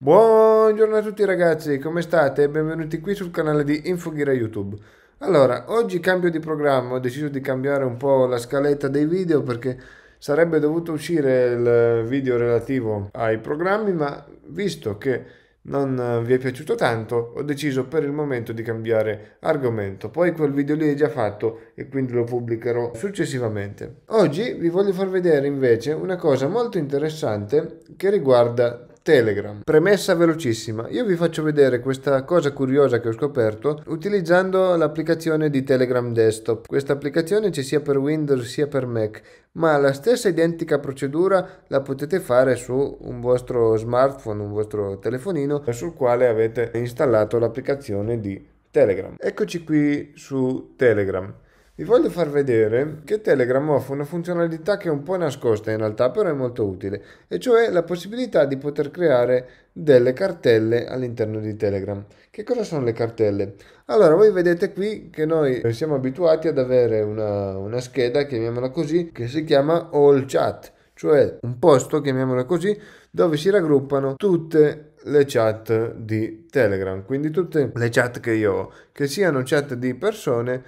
Buongiorno a tutti ragazzi, come state? Benvenuti qui sul canale di Infoghira YouTube. Allora, oggi cambio di programma, ho deciso di cambiare un po' la scaletta dei video perché sarebbe dovuto uscire il video relativo ai programmi, ma visto che non vi è piaciuto tanto, ho deciso per il momento di cambiare argomento. Poi quel video lì è già fatto e quindi lo pubblicherò successivamente. Oggi vi voglio far vedere invece una cosa molto interessante che riguarda Telegram. Premessa velocissima, io vi faccio vedere questa cosa curiosa che ho scoperto utilizzando l'applicazione di Telegram Desktop. Questa applicazione c'è sia per Windows sia per Mac, ma la stessa identica procedura la potete fare su un vostro smartphone, un vostro telefonino sul quale avete installato l'applicazione di Telegram. Eccoci qui su Telegram. Vi voglio far vedere che Telegram offre una funzionalità che è un po' nascosta in realtà, però è molto utile, e cioè la possibilità di poter creare delle cartelle all'interno di Telegram. Che cosa sono le cartelle? Allora, voi vedete qui che noi siamo abituati ad avere una, una scheda, chiamiamola così, che si chiama All Chat, cioè un posto, chiamiamola così, dove si raggruppano tutte le chat di Telegram, quindi tutte le chat che io ho, che siano chat di persone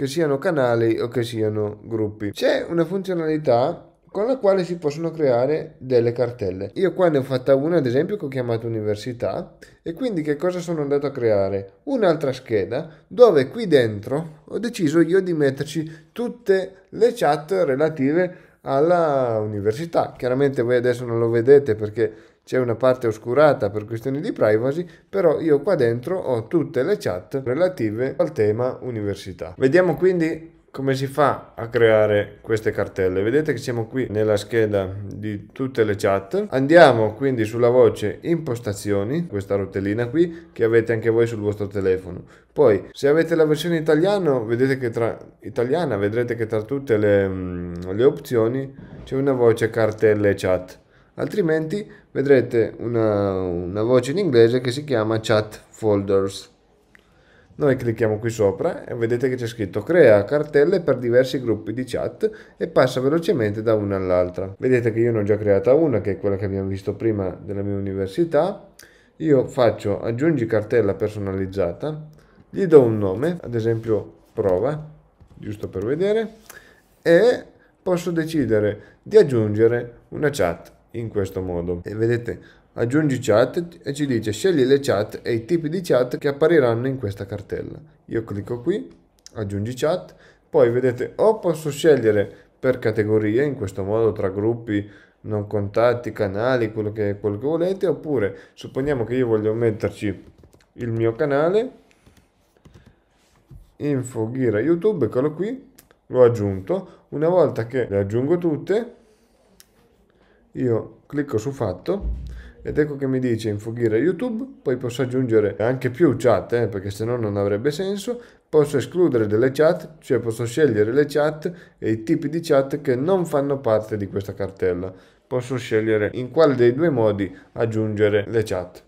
che siano canali o che siano gruppi. C'è una funzionalità con la quale si possono creare delle cartelle. Io qua ne ho fatta una, ad esempio, che ho chiamato università e quindi che cosa sono andato a creare? Un'altra scheda dove qui dentro ho deciso io di metterci tutte le chat relative alla università. Chiaramente voi adesso non lo vedete perché c'è una parte oscurata per questioni di privacy, però io qua dentro ho tutte le chat relative al tema università. Vediamo quindi come si fa a creare queste cartelle? Vedete che siamo qui nella scheda di tutte le chat. Andiamo quindi sulla voce impostazioni, questa rotellina qui, che avete anche voi sul vostro telefono. Poi, se avete la versione italiano, vedete che tra, italiana, vedrete che tra tutte le, mm, le opzioni c'è una voce cartelle chat altrimenti vedrete una, una voce in inglese che si chiama chat folders. Noi clicchiamo qui sopra e vedete che c'è scritto crea cartelle per diversi gruppi di chat e passa velocemente da una all'altra. Vedete che io ne ho già creata una che è quella che abbiamo visto prima della mia università. Io faccio aggiungi cartella personalizzata, gli do un nome, ad esempio prova, giusto per vedere, e posso decidere di aggiungere una chat in questo modo. E vedete, aggiungi chat e ci dice scegli le chat e i tipi di chat che appariranno in questa cartella. Io clicco qui, aggiungi chat, poi vedete o posso scegliere per categorie, in questo modo tra gruppi, non contatti, canali, quello che, quello che volete, oppure supponiamo che io voglio metterci il mio canale, info gira youtube, eccolo qui, l'ho aggiunto, una volta che le aggiungo tutte io clicco su fatto ed ecco che mi dice infoghire YouTube, poi posso aggiungere anche più chat, eh, perché se no non avrebbe senso, posso escludere delle chat, cioè posso scegliere le chat e i tipi di chat che non fanno parte di questa cartella. Posso scegliere in quale dei due modi aggiungere le chat.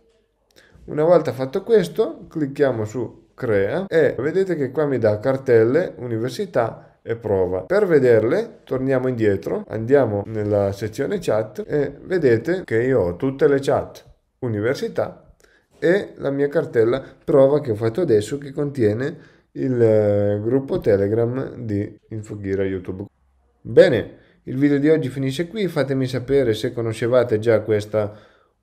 Una volta fatto questo, clicchiamo su crea e vedete che qua mi dà cartelle, università e prova. Per vederle torniamo indietro, andiamo nella sezione chat e vedete che io ho tutte le chat università e la mia cartella prova che ho fatto adesso che contiene il eh, gruppo Telegram di Infoghira YouTube. Bene, il video di oggi finisce qui, fatemi sapere se conoscevate già questa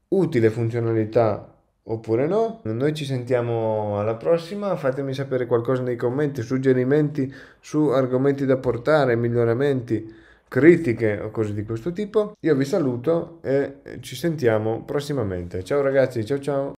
utile funzionalità oppure no. Noi ci sentiamo alla prossima, fatemi sapere qualcosa nei commenti, suggerimenti su argomenti da portare, miglioramenti, critiche o cose di questo tipo. Io vi saluto e ci sentiamo prossimamente. Ciao ragazzi, ciao ciao!